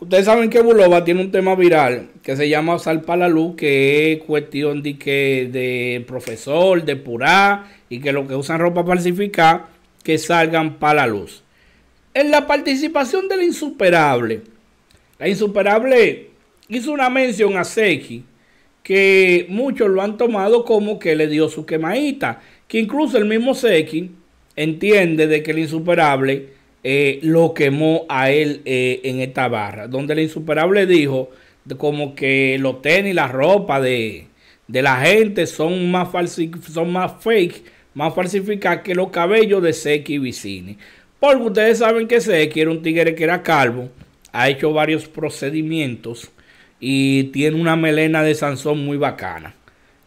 Ustedes saben que Bulova tiene un tema viral que se llama para la Luz, que es cuestión de que de profesor, de purá, y que los que usan ropa falsificada, que salgan para la luz. En la participación del insuperable, la insuperable hizo una mención a Seki, que muchos lo han tomado como que le dio su quemadita, que incluso el mismo Seki entiende de que el insuperable eh, lo quemó a él eh, en esta barra, donde el insuperable dijo como que los tenis, la ropa de, de la gente son más, son más fake, más falsificados que los cabellos de Seki Vicini. Porque ustedes saben que Seki era un tigre que era calvo, ha hecho varios procedimientos y tiene una melena de Sansón muy bacana,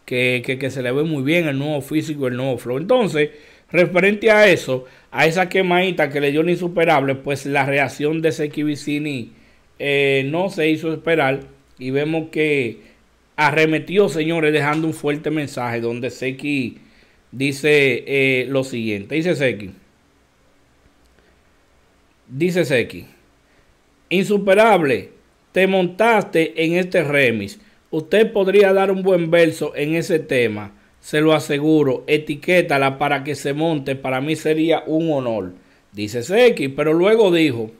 que, que, que se le ve muy bien el nuevo físico, el nuevo flow. Entonces, Referente a eso, a esa quemadita que le dio el insuperable, pues la reacción de Seki Vicini eh, no se hizo esperar y vemos que arremetió, señores, dejando un fuerte mensaje donde Seki dice eh, lo siguiente. Dice Seki. Dice Seki. Insuperable, te montaste en este remis. Usted podría dar un buen verso en ese tema se lo aseguro, etiquétala para que se monte, para mí sería un honor, dice X, pero luego dijo,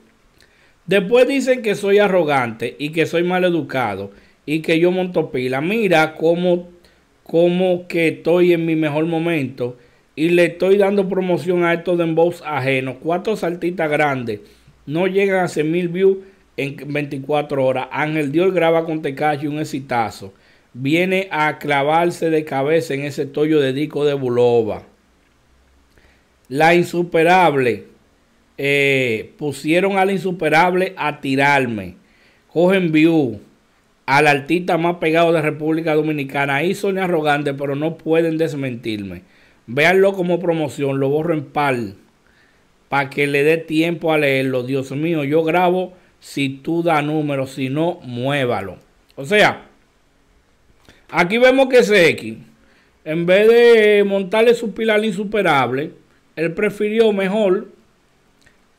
después dicen que soy arrogante y que soy mal educado y que yo monto pila, mira cómo, cómo que estoy en mi mejor momento y le estoy dando promoción a estos dembows ajenos, cuatro saltitas grandes, no llegan a 100 mil views en 24 horas, Ángel Dior graba con Tekashi un exitazo, viene a clavarse de cabeza en ese tollo de Dico de Bulova. La insuperable, eh, pusieron a la insuperable a tirarme. Cogen view al artista más pegado de República Dominicana. Ahí son arrogantes, pero no pueden desmentirme. Véanlo como promoción, lo borro en pal para que le dé tiempo a leerlo. Dios mío, yo grabo si tú da número, si no, muévalo. O sea, Aquí vemos que X, en vez de montarle su pilar insuperable, él prefirió mejor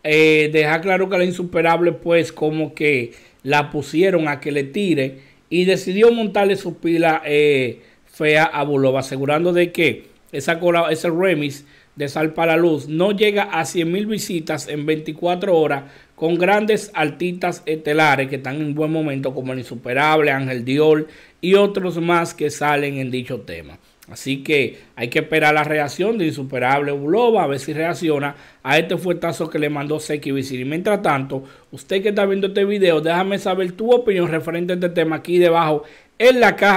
eh, dejar claro que la insuperable, pues, como que la pusieron a que le tire y decidió montarle su pila eh, fea a Bulova, asegurando de que esa, ese remis de Sal para Luz no llega a mil visitas en 24 horas con grandes artistas estelares que están en buen momento como el insuperable Ángel diol y otros más que salen en dicho tema. Así que hay que esperar la reacción de Insuperable Bulova a ver si reacciona a este fuetazo que le mandó Seki y Mientras tanto, usted que está viendo este video, déjame saber tu opinión referente a este tema aquí debajo en la caja.